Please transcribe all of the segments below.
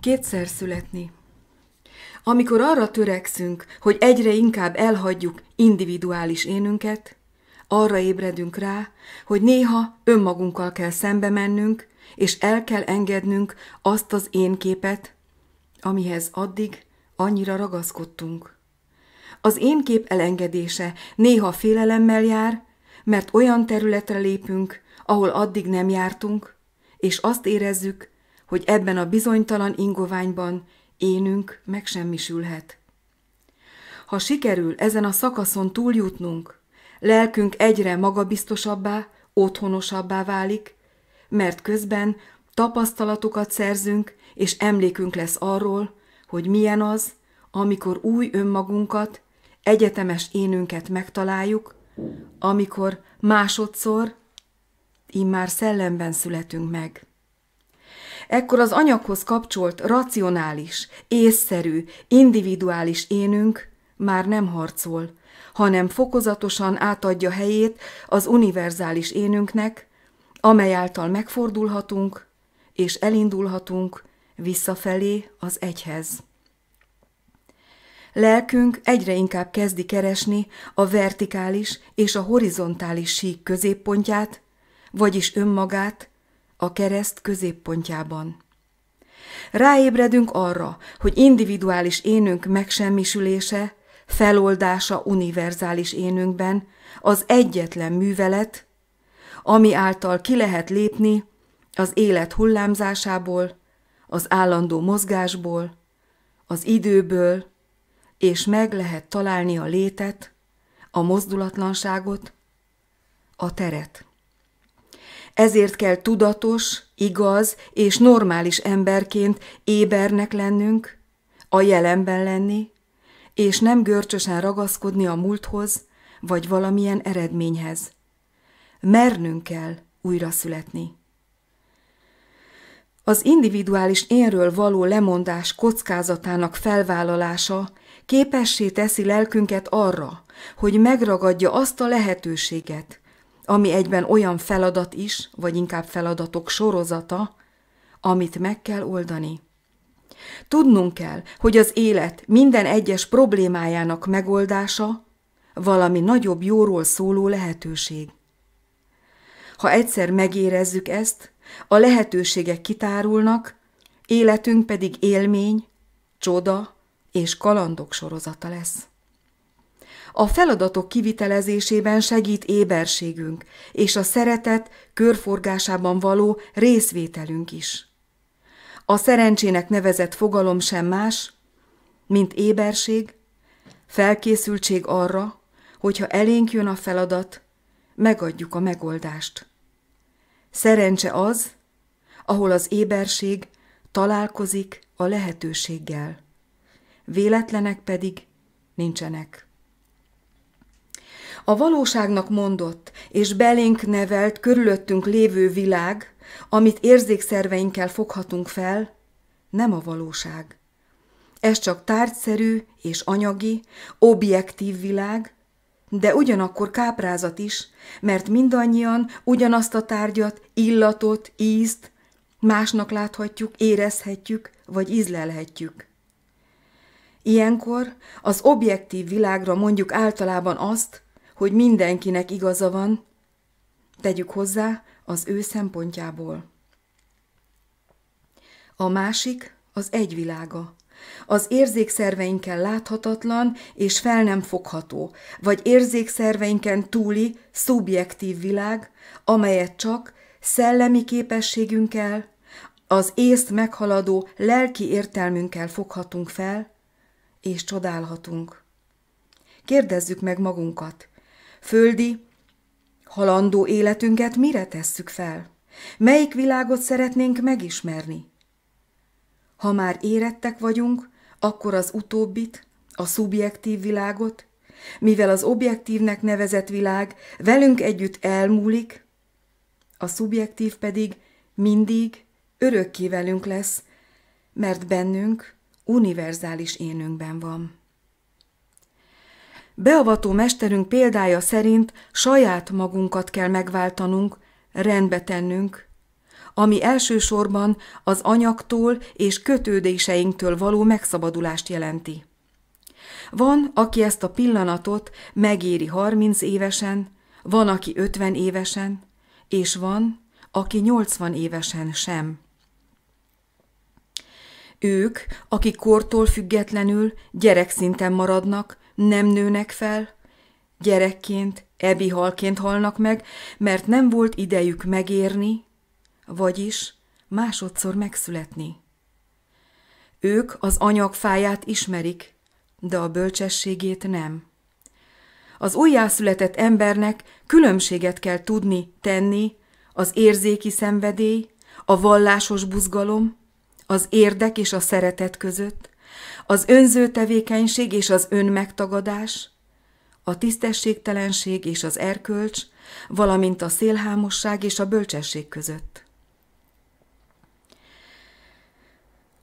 Kétszer születni. Amikor arra törekszünk, hogy egyre inkább elhagyjuk individuális énünket, arra ébredünk rá, hogy néha önmagunkkal kell szembe mennünk, és el kell engednünk azt az én képet, amihez addig annyira ragaszkodtunk. Az én kép elengedése néha félelemmel jár, mert olyan területre lépünk, ahol addig nem jártunk, és azt érezzük, hogy ebben a bizonytalan ingoványban énünk megsemmisülhet. Ha sikerül ezen a szakaszon túljutnunk, lelkünk egyre magabiztosabbá, otthonosabbá válik, mert közben tapasztalatokat szerzünk, és emlékünk lesz arról, hogy milyen az, amikor új önmagunkat, egyetemes énünket megtaláljuk, amikor másodszor, immár szellemben születünk meg. Ekkor az anyaghoz kapcsolt, racionális, észszerű, individuális énünk már nem harcol, hanem fokozatosan átadja helyét az univerzális énünknek, amely által megfordulhatunk és elindulhatunk visszafelé az egyhez. Lelkünk egyre inkább kezdi keresni a vertikális és a horizontális sík középpontját, vagyis önmagát, a kereszt középpontjában. Ráébredünk arra, hogy individuális énünk megsemmisülése, feloldása univerzális énünkben az egyetlen művelet, ami által ki lehet lépni az élet hullámzásából, az állandó mozgásból, az időből, és meg lehet találni a létet, a mozdulatlanságot, a teret. Ezért kell tudatos, igaz és normális emberként ébernek lennünk, a jelenben lenni, és nem görcsösen ragaszkodni a múlthoz vagy valamilyen eredményhez. Mernünk kell újra születni. Az individuális énről való lemondás kockázatának felvállalása képessé teszi lelkünket arra, hogy megragadja azt a lehetőséget, ami egyben olyan feladat is, vagy inkább feladatok sorozata, amit meg kell oldani. Tudnunk kell, hogy az élet minden egyes problémájának megoldása valami nagyobb jóról szóló lehetőség. Ha egyszer megérezzük ezt, a lehetőségek kitárulnak, életünk pedig élmény, csoda és kalandok sorozata lesz. A feladatok kivitelezésében segít éberségünk, és a szeretet körforgásában való részvételünk is. A szerencsének nevezett fogalom sem más, mint éberség, felkészültség arra, hogyha elénk jön a feladat, megadjuk a megoldást. Szerencse az, ahol az éberség találkozik a lehetőséggel, véletlenek pedig nincsenek. A valóságnak mondott és belénk nevelt körülöttünk lévő világ, amit érzékszerveinkkel foghatunk fel, nem a valóság. Ez csak tárgyszerű és anyagi, objektív világ, de ugyanakkor káprázat is, mert mindannyian ugyanazt a tárgyat, illatot, ízt másnak láthatjuk, érezhetjük vagy ízlelhetjük. Ilyenkor az objektív világra mondjuk általában azt, hogy mindenkinek igaza van, tegyük hozzá az ő szempontjából. A másik az egyvilága, az érzékszerveinkkel láthatatlan és fel nem fogható, vagy érzékszerveinken túli, szubjektív világ, amelyet csak szellemi képességünkkel, az észt meghaladó lelki értelmünkkel foghatunk fel, és csodálhatunk. Kérdezzük meg magunkat, Földi, halandó életünket mire tesszük fel? Melyik világot szeretnénk megismerni? Ha már érettek vagyunk, akkor az utóbbit, a szubjektív világot, mivel az objektívnek nevezett világ velünk együtt elmúlik, a szubjektív pedig mindig, örökké velünk lesz, mert bennünk univerzális énünkben van. Beavató mesterünk példája szerint saját magunkat kell megváltanunk, rendbe tennünk, ami elsősorban az anyagtól és kötődéseinktől való megszabadulást jelenti. Van, aki ezt a pillanatot megéri 30 évesen, van, aki 50 évesen, és van, aki 80 évesen sem. Ők, akik kortól függetlenül gyerekszinten maradnak, nem nőnek fel, gyerekként, ebi halként halnak meg, mert nem volt idejük megérni, vagyis másodszor megszületni. Ők az anyag fáját ismerik, de a bölcsességét nem. Az újjászületett embernek különbséget kell tudni tenni az érzéki szenvedély, a vallásos buzgalom, az érdek és a szeretet között, az önző tevékenység és az önmegtagadás, a tisztességtelenség és az erkölcs, valamint a szélhámosság és a bölcsesség között.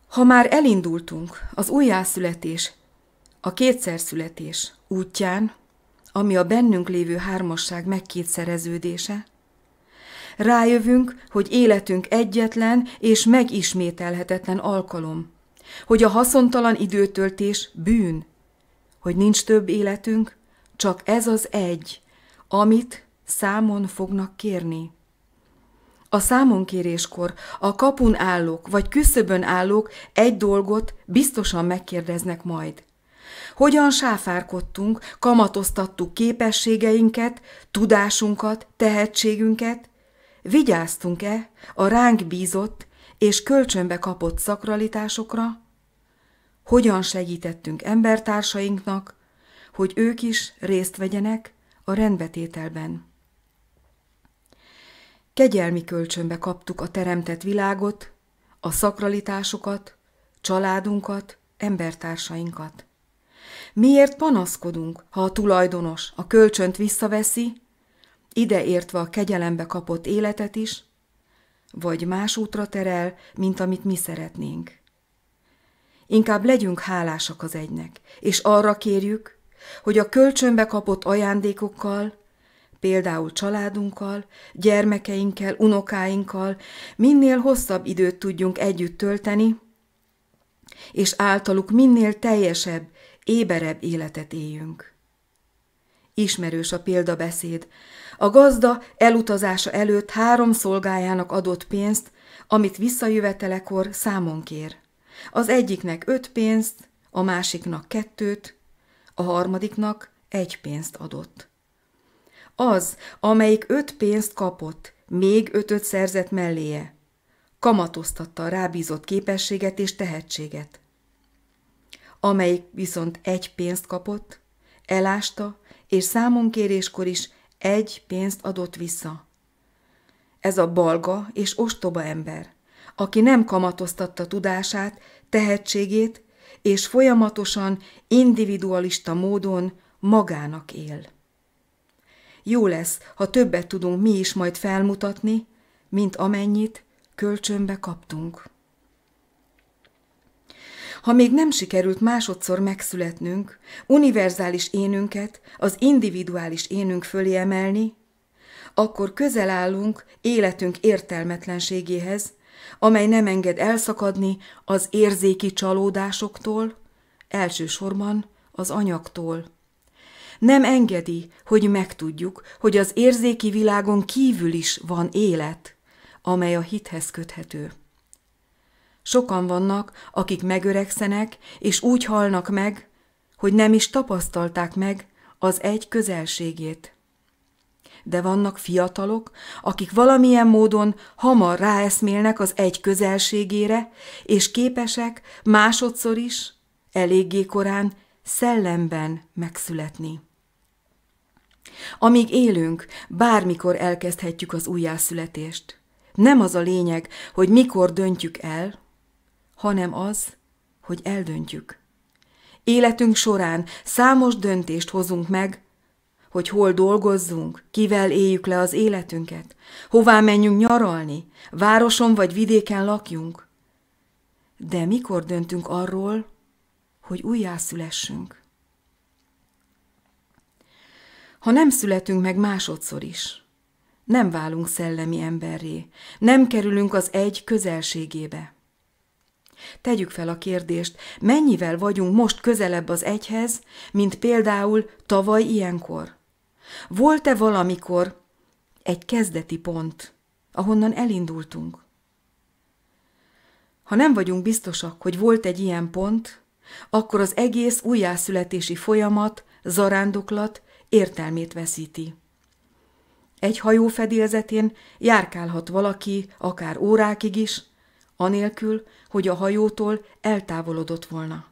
Ha már elindultunk az újjászületés, a kétszer születés útján, ami a bennünk lévő hármasság megkétszereződése, rájövünk, hogy életünk egyetlen és megismételhetetlen alkalom, hogy a haszontalan időtöltés bűn, hogy nincs több életünk, csak ez az egy, amit számon fognak kérni. A számonkéréskor a kapun állók vagy küszöbön állók egy dolgot biztosan megkérdeznek majd. Hogyan sáfárkodtunk, kamatoztattuk képességeinket, tudásunkat, tehetségünket, vigyáztunk-e a ránk bízott és kölcsönbe kapott szakralitásokra, hogyan segítettünk embertársainknak, hogy ők is részt vegyenek a rendbetételben. Kegyelmi kölcsönbe kaptuk a teremtett világot, a szakralitásokat, családunkat, embertársainkat. Miért panaszkodunk, ha a tulajdonos a kölcsönt visszaveszi, ideértve a kegyelembe kapott életet is, vagy más útra terel, mint amit mi szeretnénk. Inkább legyünk hálásak az egynek, és arra kérjük, hogy a kölcsönbe kapott ajándékokkal, például családunkkal, gyermekeinkkel, unokáinkkal minél hosszabb időt tudjunk együtt tölteni, és általuk minél teljesebb, éberebb életet éljünk. Ismerős a példabeszéd. A gazda elutazása előtt három szolgájának adott pénzt, amit visszajövetelekor számon kér. Az egyiknek öt pénzt, a másiknak kettőt, a harmadiknak egy pénzt adott. Az, amelyik öt pénzt kapott, még ötöt szerzett melléje. Kamatoztatta a rábízott képességet és tehetséget. Amelyik viszont egy pénzt kapott, elásta, és számonkéréskor is egy pénzt adott vissza. Ez a balga és ostoba ember, aki nem kamatoztatta tudását, tehetségét, és folyamatosan, individualista módon magának él. Jó lesz, ha többet tudunk mi is majd felmutatni, mint amennyit kölcsönbe kaptunk. Ha még nem sikerült másodszor megszületnünk, univerzális énünket az individuális énünk fölé emelni, akkor közel állunk életünk értelmetlenségéhez, amely nem enged elszakadni az érzéki csalódásoktól, elsősorban az anyagtól. Nem engedi, hogy megtudjuk, hogy az érzéki világon kívül is van élet, amely a hithez köthető. Sokan vannak, akik megöregszenek, és úgy halnak meg, hogy nem is tapasztalták meg az egy közelségét. De vannak fiatalok, akik valamilyen módon hamar ráeszmélnek az egy közelségére, és képesek másodszor is, eléggé korán, szellemben megszületni. Amíg élünk, bármikor elkezdhetjük az újjászületést. Nem az a lényeg, hogy mikor döntjük el, hanem az, hogy eldöntjük. Életünk során számos döntést hozunk meg, hogy hol dolgozzunk, kivel éljük le az életünket, hová menjünk nyaralni, városon vagy vidéken lakjunk. De mikor döntünk arról, hogy újjászülessünk? Ha nem születünk meg másodszor is, nem válunk szellemi emberré, nem kerülünk az egy közelségébe – Tegyük fel a kérdést, mennyivel vagyunk most közelebb az egyhez, mint például tavaly ilyenkor? Volt-e valamikor egy kezdeti pont, ahonnan elindultunk? Ha nem vagyunk biztosak, hogy volt egy ilyen pont, akkor az egész újjászületési folyamat, zarándoklat értelmét veszíti. Egy hajó fedélzetén járkálhat valaki akár órákig is, anélkül, hogy a hajótól eltávolodott volna.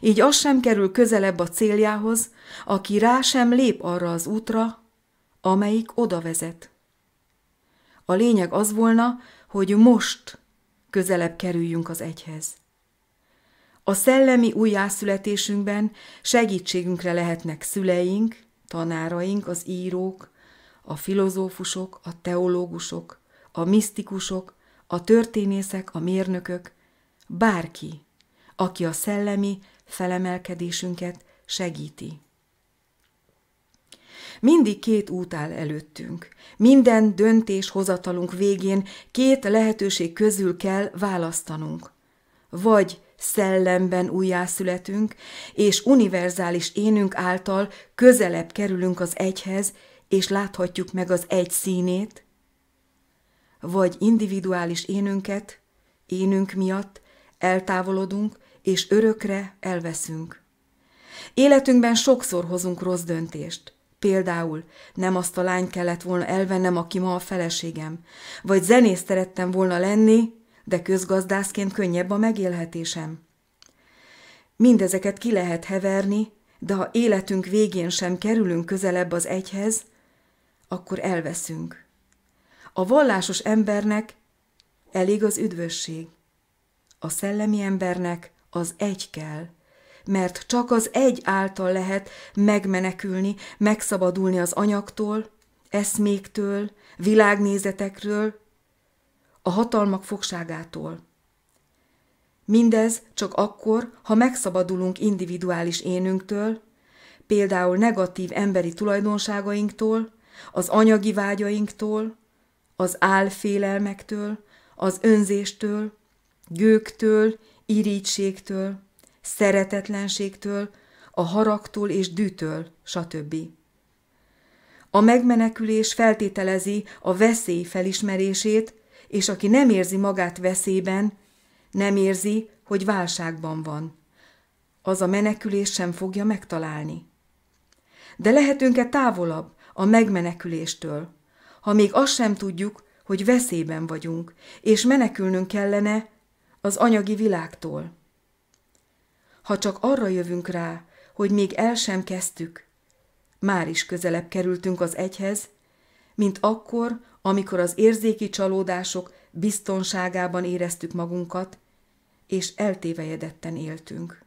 Így az sem kerül közelebb a céljához, aki rá sem lép arra az útra, amelyik oda vezet. A lényeg az volna, hogy most közelebb kerüljünk az egyhez. A szellemi újjászületésünkben segítségünkre lehetnek szüleink, tanáraink, az írók, a filozófusok, a teológusok, a misztikusok, a történészek, a mérnökök, bárki, aki a szellemi felemelkedésünket segíti. Mindig két út áll előttünk. Minden döntés hozatalunk végén két lehetőség közül kell választanunk. Vagy szellemben újjászületünk, és univerzális énünk által közelebb kerülünk az egyhez, és láthatjuk meg az egy színét – vagy individuális énünket, énünk miatt eltávolodunk és örökre elveszünk. Életünkben sokszor hozunk rossz döntést. Például nem azt a lány kellett volna elvennem, aki ma a feleségem, vagy zenész szerettem volna lenni, de közgazdászként könnyebb a megélhetésem. Mindezeket ki lehet heverni, de ha életünk végén sem kerülünk közelebb az egyhez, akkor elveszünk. A vallásos embernek elég az üdvösség, a szellemi embernek az egy kell, mert csak az egy által lehet megmenekülni, megszabadulni az anyagtól, eszméktől, világnézetekről, a hatalmak fogságától. Mindez csak akkor, ha megszabadulunk individuális énünktől, például negatív emberi tulajdonságainktól, az anyagi vágyainktól, az álfélelmektől, az önzéstől, gőktől, irítségtől, szeretetlenségtől, a haragtól és dűtől, stb. A megmenekülés feltételezi a veszély felismerését, és aki nem érzi magát veszélyben, nem érzi, hogy válságban van. Az a menekülés sem fogja megtalálni. De lehetünk-e távolabb a megmeneküléstől? ha még azt sem tudjuk, hogy veszélyben vagyunk, és menekülnünk kellene az anyagi világtól. Ha csak arra jövünk rá, hogy még el sem kezdtük, már is közelebb kerültünk az egyhez, mint akkor, amikor az érzéki csalódások biztonságában éreztük magunkat, és eltévejedetten éltünk.